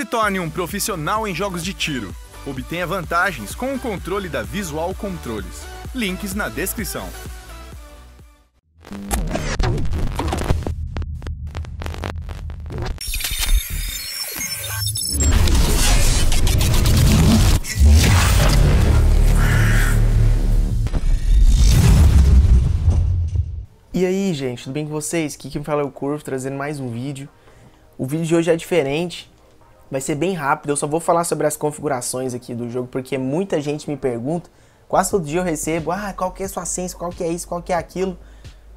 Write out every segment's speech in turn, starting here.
Se torne um profissional em jogos de tiro. Obtenha vantagens com o controle da Visual Controles. Links na descrição. E aí, gente, tudo bem com vocês? Aqui quem fala é o Curvo, trazendo mais um vídeo. O vídeo de hoje é diferente, vai ser bem rápido. Eu só vou falar sobre as configurações aqui do jogo, porque muita gente me pergunta. Quase todo dia eu recebo, ah, qual que é sua sense, qual que é isso, qual que é aquilo.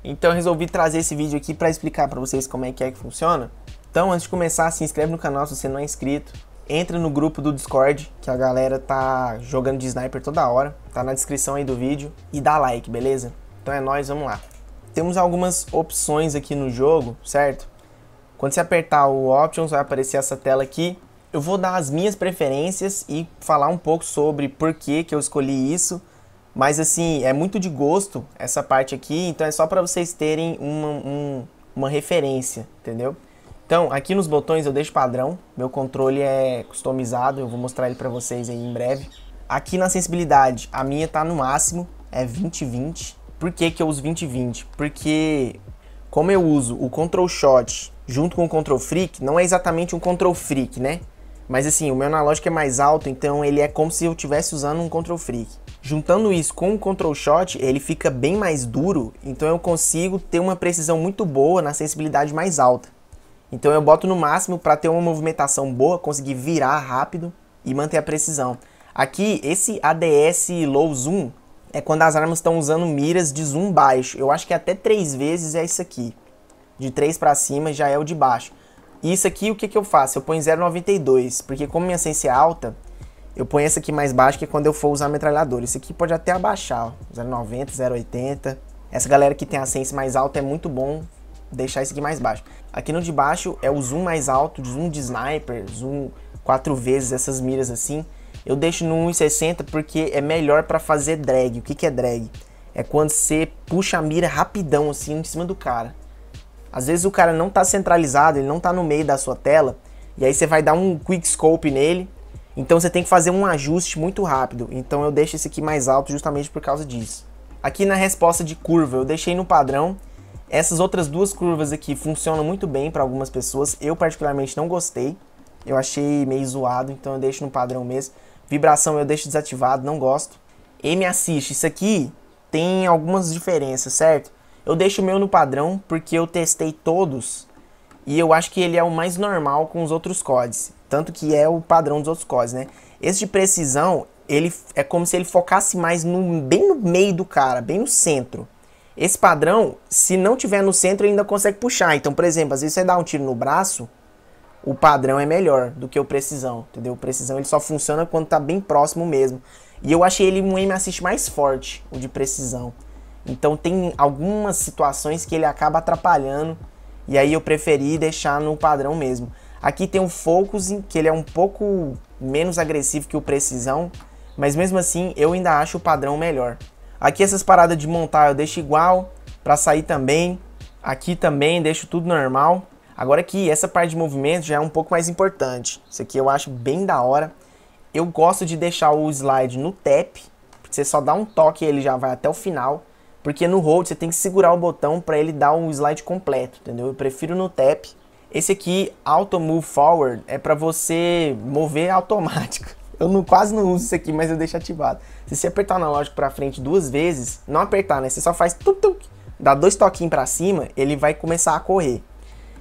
Então eu resolvi trazer esse vídeo aqui para explicar para vocês como é que é que funciona. Então antes de começar, se inscreve no canal se você não é inscrito. Entra no grupo do Discord, que a galera tá jogando de sniper toda hora. Tá na descrição aí do vídeo. E dá like, beleza? Então é nóis, vamos lá. Temos algumas opções aqui no jogo, certo? Quando você apertar o Options, vai aparecer essa tela aqui. Eu vou dar as minhas preferências e falar um pouco sobre por que, que eu escolhi isso. Mas assim, é muito de gosto essa parte aqui, então é só para vocês terem uma, um, uma referência, entendeu? Então, aqui nos botões eu deixo padrão, meu controle é customizado, eu vou mostrar ele para vocês aí em breve. Aqui na sensibilidade, a minha tá no máximo, é 20-20. Por que que eu uso 20-20? Porque como eu uso o Control Shot junto com o Control Freak, não é exatamente um Control Freak, né? Mas assim, o meu analógico é mais alto, então ele é como se eu estivesse usando um Control Freak. Juntando isso com o Control Shot, ele fica bem mais duro, então eu consigo ter uma precisão muito boa na sensibilidade mais alta. Então eu boto no máximo para ter uma movimentação boa, conseguir virar rápido e manter a precisão. Aqui, esse ADS Low Zoom é quando as armas estão usando miras de zoom baixo. Eu acho que até três vezes é isso aqui de 3 para cima já é o de baixo. Isso aqui, o que, que eu faço? Eu ponho 0,92, porque como minha essência é alta, eu ponho essa aqui mais baixa, que é quando eu for usar a metralhadora. Isso aqui pode até abaixar, 0,90, 0,80. Essa galera que tem a essência mais alta é muito bom deixar isso aqui mais baixo. Aqui no de baixo é o zoom mais alto, zoom de sniper, zoom quatro vezes essas miras assim. Eu deixo no 1,60 porque é melhor para fazer drag. O que, que é drag? É quando você puxa a mira rapidão assim em cima do cara. Às vezes o cara não está centralizado, ele não está no meio da sua tela, e aí você vai dar um quick scope nele, então você tem que fazer um ajuste muito rápido. Então eu deixo esse aqui mais alto justamente por causa disso. Aqui na resposta de curva eu deixei no padrão. Essas outras duas curvas aqui funcionam muito bem para algumas pessoas. Eu particularmente não gostei. Eu achei meio zoado, então eu deixo no padrão mesmo. Vibração eu deixo desativado, não gosto. E me assiste, isso aqui tem algumas diferenças, certo? Eu deixo o meu no padrão porque eu testei todos e eu acho que ele é o mais normal com os outros CODs. Tanto que é o padrão dos outros CODs, né? Esse de precisão, ele é como se ele focasse mais no, bem no meio do cara, bem no centro. Esse padrão, se não tiver no centro, ele ainda consegue puxar. Então, por exemplo, às vezes você dá um tiro no braço, o padrão é melhor do que o precisão, entendeu? O precisão ele só funciona quando tá bem próximo mesmo. E eu achei ele um aim assist mais forte, o de precisão. Então tem algumas situações que ele acaba atrapalhando e aí eu preferi deixar no padrão mesmo. Aqui tem o Focusing, que ele é um pouco menos agressivo que o Precisão, mas mesmo assim eu ainda acho o padrão melhor. Aqui essas paradas de montar eu deixo igual, para sair também, aqui também deixo tudo normal. Agora aqui, essa parte de movimento já é um pouco mais importante. Isso aqui eu acho bem da hora. Eu gosto de deixar o slide no tap, porque você só dá um toque e ele já vai até o final. Porque no hold você tem que segurar o botão para ele dar um slide completo, entendeu? Eu prefiro no tap. Esse aqui, Auto Move Forward, é para você mover automático. Eu não, quase não uso isso aqui, mas eu deixo ativado. Se você apertar o analógico para frente duas vezes, não apertar, né? Você só faz tuc, tuc, dá dois toquinhos para cima, ele vai começar a correr.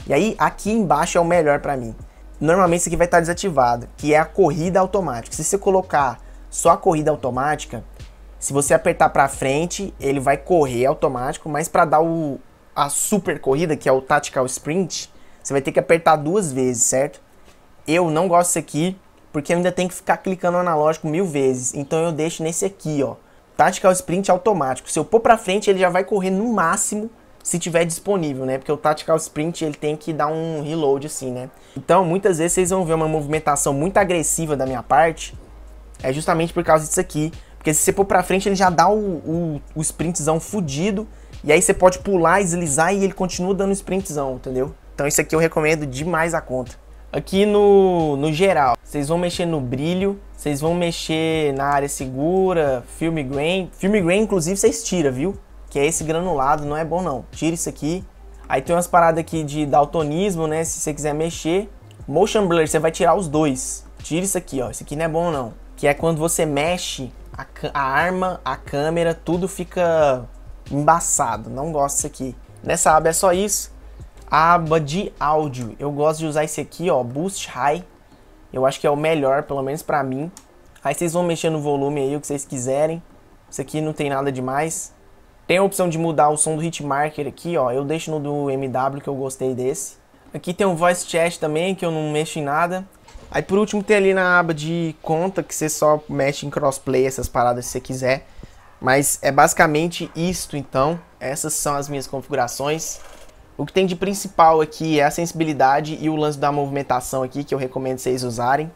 E aí, aqui embaixo é o melhor para mim. Normalmente isso aqui vai estar desativado, que é a corrida automática. Se você colocar só a corrida automática, se você apertar para frente, ele vai correr automático, mas para dar o, a super corrida, que é o Tactical Sprint, você vai ter que apertar duas vezes, certo? Eu não gosto disso aqui, porque ainda tem que ficar clicando no analógico mil vezes. Então eu deixo nesse aqui, ó. Tactical Sprint automático. Se eu pôr para frente, ele já vai correr no máximo se tiver disponível, né? Porque o Tactical Sprint ele tem que dar um reload assim, né? Então, muitas vezes vocês vão ver uma movimentação muito agressiva da minha parte. É justamente por causa disso aqui, porque se você pôr pra frente, ele já dá o, o, o sprintzão fudido. E aí você pode pular, deslizar e ele continua dando sprintzão, entendeu? Então isso aqui eu recomendo demais a conta. Aqui no, no geral, vocês vão mexer no brilho, vocês vão mexer na área segura, filme grain. Filme grain, inclusive, vocês tiram, viu? Que é esse granulado, não é bom não. Tira isso aqui. Aí tem umas paradas aqui de daltonismo, né? Se você quiser mexer. Motion blur, você vai tirar os dois. Tira isso aqui, ó. Isso aqui não é bom não. Que é quando você mexe a, a arma, a câmera, tudo fica embaçado. Não gosto disso aqui. Nessa aba é só isso. A aba de áudio. Eu gosto de usar esse aqui, ó, Boost High. Eu acho que é o melhor, pelo menos pra mim. Aí vocês vão mexer no volume aí, o que vocês quiserem. Isso aqui não tem nada demais. Tem a opção de mudar o som do hitmarker aqui, ó. Eu deixo no do MW, que eu gostei desse. Aqui tem um voice chat também, que eu não mexo em nada. Aí por último tem ali na aba de conta que você só mexe em crossplay essas paradas se você quiser. Mas é basicamente isto então. Essas são as minhas configurações. O que tem de principal aqui é a sensibilidade e o lance da movimentação aqui que eu recomendo vocês usarem.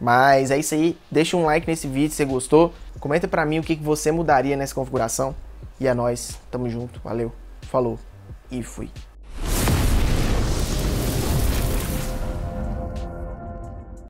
Mas é isso aí. Deixa um like nesse vídeo se você gostou. Comenta pra mim o que, você mudaria nessa configuração. E é nóis. Tamo junto. Valeu. Falou. E fui.